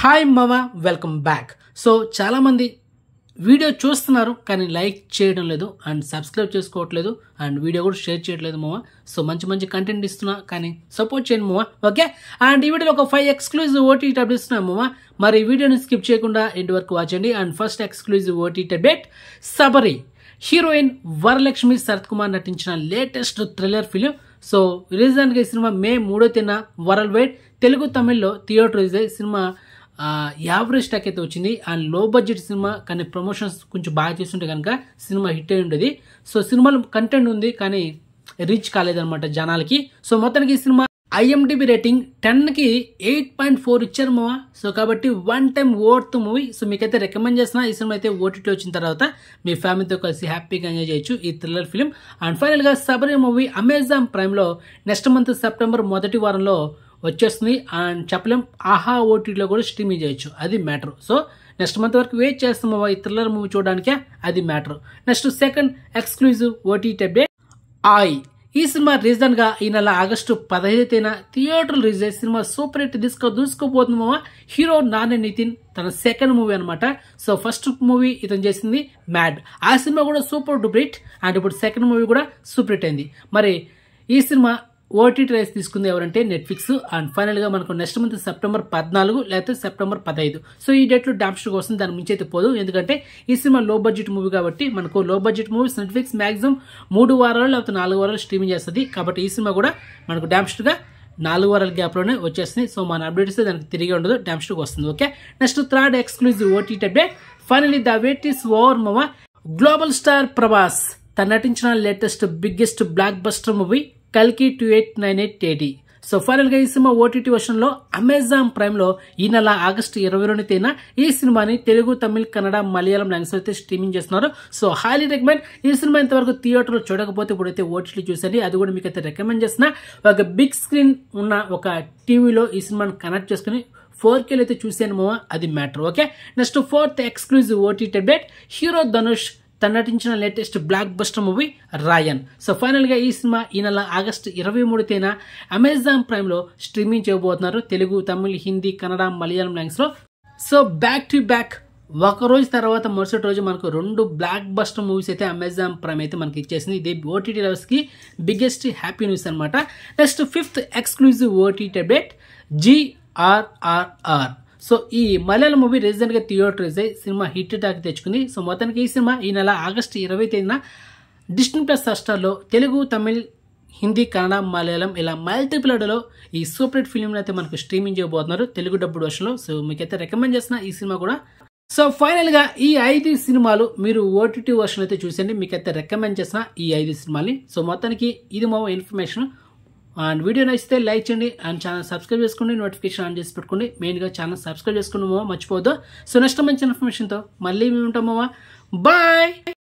hi మామా welcome back so చాలామంది video చూస్తున్నారు కానీ లైక్ చేయడం లేదు అండ్ సబ్స్క్రైబ్ చేసుకోవట్లేదు అండ్ వీడియో కూడా షేర్ చేయట్లేదు మోవా సో మంచి మంచి కంటెంట్ ఇస్తున్నా కానీ సపోర్ట్ చేయండి మోవా ఓకే అండ్ ఈ వీడియోలో ఒక ఫైవ్ ఎక్స్క్లూజివ్ ఓటీటీ అప్డేట్ ఇస్తున్నాను మోవా మరి వీడియోని స్కిప్ చేయకుండా ఇంటి వరకు వాచండి and first exclusive OTT update Sabari heroine Varalakshmi Sarath Kumar నటించిన latest thriller film so release దానికి ఈ సినిమా మే మూడో తేదీన వరల్డ్ వైడ్ తెలుగు తమిళ్లో థియేటర్ రిలీజ్ అయ్యి సినిమా యావరేజ్ టాక్ అయితే వచ్చింది అండ్ లో బడ్జెట్ సినిమా కానీ ప్రమోషన్స్ కొంచెం బాగా చేస్తుంటే కనుక సినిమా హిట్ అయి ఉండేది సో సినిమాలో కంటెంట్ ఉంది కానీ రీచ్ కాలేదన్నమాట జనాలకి సో మొత్తానికి ఈ సినిమా ఐఎండిబి రేటింగ్ టెన్కి ఎయిట్ పాయింట్ ఫోర్ ఇచ్చారు మూవా సో కాబట్టి వన్ టైం ఓట్ మూవీ సో మీకైతే రికమెండ్ చేసిన ఈ సినిమా అయితే ఓటీటీ వచ్చిన తర్వాత మీ ఫ్యామిలీతో కలిసి హ్యాపీగా ఎంజాయ్ చేయొచ్చు ఈ థ్రిల్లర్ ఫిలిం అండ్ ఫైనల్గా సబరి మూవీ అమెజాన్ ప్రైమ్లో నెక్స్ట్ మంత్ సెప్టెంబర్ మొదటి వారంలో వచ్చేస్తుంది అండ్ చెప్పలేం ఆహా ఓటీటీలో కూడా స్ట్రీమింగ్ చేయొచ్చు అది మ్యాటర్ సో నెక్స్ట్ మంత్ వరకు వెయిట్ చేస్తామో ఈ థ్రిల్లర్ మూవీ చూడడానికి అది matter next second exclusive OTT update ఐ ఈ సినిమా రీజన్ గా ఈ నెల ఆగస్టు పదహైదు తేదీన థియేటర్లు రిలీజ్ అయ్యే సినిమా సూపర్ హిట్ డిస్కో దూసుకోబోతుందమ్మా హీరో నాని నితిన్ తన సెకండ్ మూవీ అనమాట సో ఫస్ట్ మూవీ ఇతను చేసింది మ్యాడ్ ఆ సినిమా కూడా సూపర్ డూబ్రిట్ అండ్ ఇప్పుడు సెకండ్ మూవీ కూడా సూపర్ హిట్ అయింది మరి ఈ సినిమా ఓటీటీ రైస్ తీసుకుంది ఎవరంటే నెట్ఫ్లిక్స్ అండ్ ఫైనల్గా మనకు నెక్స్ట్ మంత్ సెప్టెంబర్ పద్నాలుగు లేకపోతే సెప్టెంబర్ పదహైదు సో ఈ డేట్లో డామ్స్టర్ కోసం దాని మించి అయితే పోదు ఎందుకంటే ఈ సినిమా లో బడ్జెట్ మూవీ కాబట్టి మనకు లో బడ్జెట్ మూవీస్ నెట్ఫ్లిక్స్ మ్యాక్సిమం మూడు వారాలు లేకపోతే నాలుగు వారాలు స్ట్రీమింగ్ చేస్తుంది కాబట్టి ఈ సినిమా కూడా మనకు డామ్స్టర్గా నాలుగు వారాల గ్యాప్లోనే వచ్చేస్తుంది సో మన అప్డేట్స్ దానికి తిరిగి ఉండదు డామ్స్టర్కి వస్తుంది okay next third exclusive OTT update finally the wait is over మవ గ్లోబల్ స్టార్ ప్రభాస్ తను నటించిన latest biggest blockbuster movie కల్కి టూ ఎయిట్ నైన్ ఎయిట్ టేడీ సో గా ఈ సినిమా ఓటీటీ లో అమెజాన్ ప్రైమ్లో ఈ నెల ఆగస్టు ఇరవై రెండు తేదీన ఈ సినిమాని తెలుగు తమిళ్ కన్నడ మలయాళం లాంగ్వేజ్ అయితే స్ట్రీమింగ్ చేస్తున్నారు సో హైలీ రికమెండ్ ఈ సినిమా ఇంతవరకు థియేటర్లో చూడకపోతే ఇప్పుడైతే ఓటీటీ చూసండి అది కూడా మీకు అయితే రికమెండ్ చేసిన ఒక బిగ్ స్క్రీన్ ఉన్న ఒక టీవీలో ఈ సినిమాని కనెక్ట్ చేసుకుని ఫోర్ కేలు అయితే చూసాను అది matter okay next fourth exclusive OTT update hero Dhanush తన నటించిన latest blockbuster movie Raayan so ఫైనల్గా ఈ సినిమా ఈ నెల ఆగస్టు ఇరవై మూడు తేదీన అమెజాన్ ప్రైమ్లో స్ట్రీమింగ్ చేయబోతున్నారు తెలుగు తమిళ్ హిందీ కన్నడ మలయాళం లాంగ్స్లో సో బ్యాక్ టు బ్యాక్ ఒక రోజు తర్వాత మరుసటి రోజు మనకు రెండు బ్లాక్ బస్టర్ మూవీస్ అయితే అమెజాన్ ప్రైమ్ అయితే మనకి ఇచ్చేసింది ఇది ఓటీటీ లవర్స్కి బిగ్గెస్ట్ హ్యాపీ న్యూస్ అనమాట next fifth exclusive OTT update Grrr so ఈ మలయాళం మూవీ రీసెంట్గా థియేటర్ అయి సినిమా హిట్ టాక్ తెచ్చుకుంది సో మొత్తానికి ఈ సినిమా ఈ నెల ఆగస్టు ఇరవై తేదీన డిస్టింగ్ ప్లస్ హాట్స్టార్లో తెలుగు తమిళ్ హిందీ కన్నడ మలయాళం ఇలా అడలో ఈ సూపర్ హిట్ ఫిలింని అయితే మనకు స్ట్రీమింగ్ చేయబోతున్నారు తెలుగు డబ్బుడ్ వర్షన్లో సో మీకైతే రికమెండ్ చేసిన ఈ సినిమా కూడా సో ఫైనల్గా ఈ ఐదు సినిమాలు మీరు ఓటీటీ వర్షన్ అయితే చూసండి మీకైతే రికమెండ్ చేసిన ఈ ఐదు సినిమాని సో మొత్తానికి ఇది మా ఇన్ఫర్మేషన్ అండ్ వీడియో నచ్చితే లైక్ చేయండి అండ్ ఛానల్ సబ్స్క్రైబ్ చేసుకోండి నోటిఫికేషన్ ఆన్ చేసి పెట్టుకోండి మెయిన్గా ఛానల్ సబ్స్క్రైబ్ చేసుకున్నామో మర్చిపోద్దు సో నెక్స్ట్ మంచి ఇన్ఫర్మేషన్తో మళ్ళీ మేము ఉంటామమ్మా బాయ్